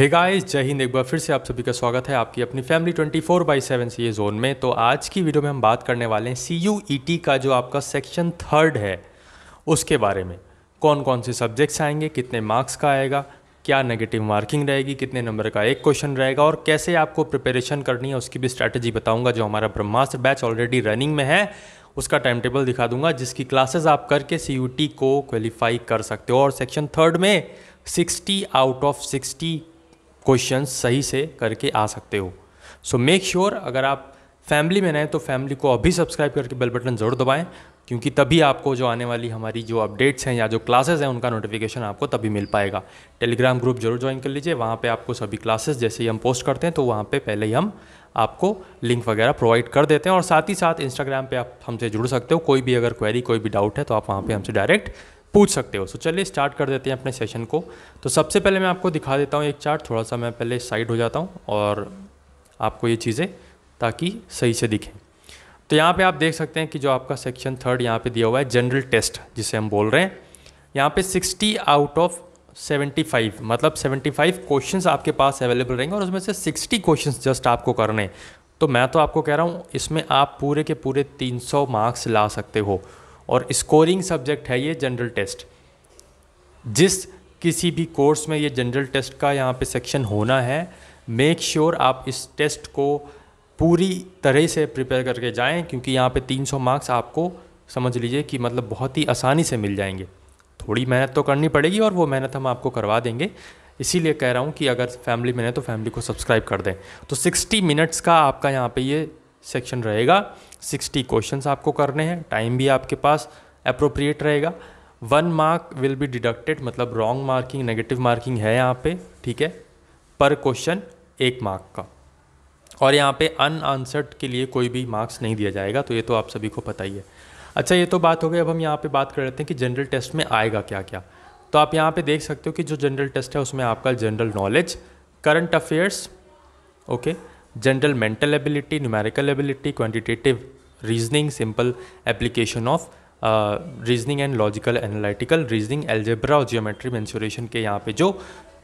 hey guys जय हिंद एक बार फिर से आप सभी का स्वागत है आपकी अपनी family 24 four by seven C zone में तो आज की वीडियो में हम बात करने वाले हैं सी यू ई टी का जो आपका सेक्शन थर्ड है उसके बारे में कौन कौन से सब्जेक्ट्स आएंगे कितने मार्क्स का आएगा क्या नेगेटिव मार्किंग रहेगी कितने नंबर का एक क्वेश्चन रहेगा और कैसे आपको प्रिपेरेशन करनी है उसकी भी स्ट्रैटेजी बताऊंगा जो हमारा ब्रह्मास्त्र बैच ऑलरेडी रनिंग में है उसका टाइम टेबल दिखा दूंगा जिसकी क्लासेस आप करके सी e को क्वालिफाई कर सकते हो और सेक्शन थर्ड में 60 आउट ऑफ 60 क्वेश्चन सही से करके आ सकते हो सो मेक श्योर अगर आप फैमिली में रहें तो फैमिली को अभी सब्सक्राइब करके बेल बटन ज़रूर दबाएं क्योंकि तभी आपको जो आने वाली हमारी जो अपडेट्स हैं या जो क्लासेस हैं उनका नोटिफिकेशन आपको तभी मिल पाएगा टेलीग्राम ग्रुप जरूर ज्वाइन कर लीजिए वहाँ पे आपको सभी क्लासेस जैसे ही हम पोस्ट करते हैं तो वहाँ पे पहले ही हम आपको लिंक वगैरह प्रोवाइड कर देते हैं और साथ ही साथ इंस्टाग्राम पर आप हमसे जुड़ सकते हो कोई भी अगर क्वेरी कोई भी डाउट है तो आप वहाँ पर हमसे डायरेक्ट पूछ सकते हो सो so, चलिए स्टार्ट कर देते हैं अपने सेशन को तो सबसे पहले मैं आपको दिखा देता हूँ एक चार्ट थोड़ा सा मैं पहले साइड हो जाता हूँ और आपको ये चीज़ें ताकि सही से दिखें तो यहाँ पे आप देख सकते हैं कि जो आपका सेक्शन थर्ड यहाँ पे दिया हुआ है जनरल टेस्ट जिसे हम बोल रहे हैं यहाँ पे 60 आउट ऑफ 75 मतलब 75 क्वेश्चंस आपके पास अवेलेबल रहेंगे और उसमें से 60 क्वेश्चंस जस्ट आपको करने तो मैं तो आपको कह रहा हूँ इसमें आप पूरे के पूरे 300 मार्क्स ला सकते हो और स्कोरिंग सब्जेक्ट है ये जनरल टेस्ट जिस किसी भी कोर्स में ये जनरल टेस्ट का यहाँ पे सेक्शन होना है मेक श्योर sure आप इस टेस्ट को पूरी तरह से प्रिपेयर करके जाएं क्योंकि यहाँ पे 300 मार्क्स आपको समझ लीजिए कि मतलब बहुत ही आसानी से मिल जाएंगे थोड़ी मेहनत तो करनी पड़ेगी और वो मेहनत हम आपको करवा देंगे इसीलिए कह रहा हूँ कि अगर फैमिली में है तो फैमिली को सब्सक्राइब कर दें तो 60 मिनट्स का आपका यहाँ पे ये सेक्शन रहेगा 60 क्वेश्चंस आपको करने हैं टाइम भी आपके पास अप्रोप्रिएट रहेगा one mark will be deducted मतलब रॉन्ग मार्किंग नेगेटिव मार्किंग है यहाँ पे ठीक है पर क्वेश्चन एक मार्क का और यहाँ पे अनआंसर्ड के लिए कोई भी मार्क्स नहीं दिया जाएगा तो ये तो आप सभी को पता ही है अच्छा ये तो बात हो गई अब हम यहाँ पे बात कर लेते हैं कि जनरल टेस्ट में आएगा क्या क्या तो आप यहाँ पे देख सकते हो कि जो जनरल टेस्ट है उसमें आपका general knowledge current affairs okay okay, general mental ability numerical ability quantitative reasoning simple application of reasoning and logical analytical reasoning algebra और जियोमेट्री मेंसुरेशन के यहाँ पे जो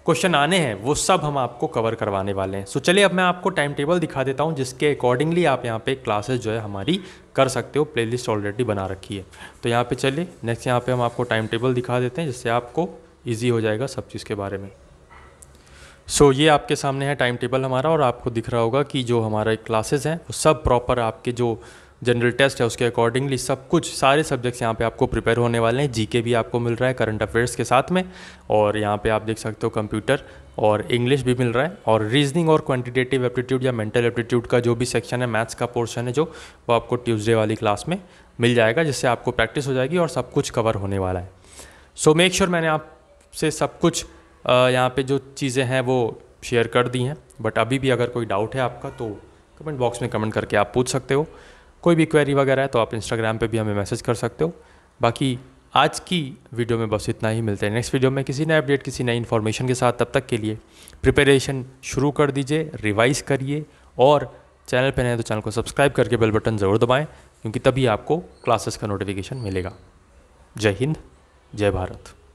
क्वेश्चन आने हैं वो सब हम आपको कवर करवाने वाले हैं सो so, चलिए अब मैं आपको टाइम टेबल दिखा देता हूँ जिसके अकॉर्डिंगली आप यहाँ पे क्लासेस जो है हमारी कर सकते हो प्लेलिस्ट ऑलरेडी बना रखी है तो यहाँ पे चलिए नेक्स्ट यहाँ पे हम आपको टाइम टेबल दिखा देते हैं जिससे आपको ईजी हो जाएगा सब चीज़ के बारे में सो so, ये आपके सामने है टाइम टेबल हमारा और आपको दिख रहा होगा कि जो हमारे क्लासेस हैं वो सब प्रॉपर आपके जो जनरल टेस्ट है उसके अकॉर्डिंगली सब कुछ सारे सब्जेक्ट्स यहाँ पे आपको प्रिपेयर होने वाले हैं जीके भी आपको मिल रहा है करंट अफेयर्स के साथ में और यहाँ पे आप देख सकते हो कंप्यूटर और इंग्लिश भी मिल रहा है और रीजनिंग और क्वांटिटेटिव एप्टीट्यूड या मेंटल एप्टीट्यूड का जो भी सेक्शन है मैथ्स का पोर्शन है जो वो आपको ट्यूजडे वाली क्लास में मिल जाएगा जिससे आपको प्रैक्टिस हो जाएगी और सब कुछ कवर होने वाला है सो मेक श्योर मैंने आपसे सब कुछ यहाँ पे जो चीज़ें हैं वो शेयर कर दी हैं बट अभी भी अगर कोई डाउट है आपका तो कमेंट बॉक्स में कमेंट करके आप पूछ सकते हो कोई भी क्वेरी वगैरह है तो आप इंस्टाग्राम पे भी हमें मैसेज कर सकते हो बाकी आज की वीडियो में बस इतना ही मिलते हैं नेक्स्ट वीडियो में किसी नए अपडेट किसी नई इन्फॉर्मेशन के साथ तब तक के लिए प्रिपरेशन शुरू कर दीजिए रिवाइज करिए और चैनल पर नए तो चैनल को सब्सक्राइब करके बेल बटन ज़रूर दबाएँ क्योंकि तभी आपको क्लासेस का नोटिफिकेशन मिलेगा जय हिंद जय भारत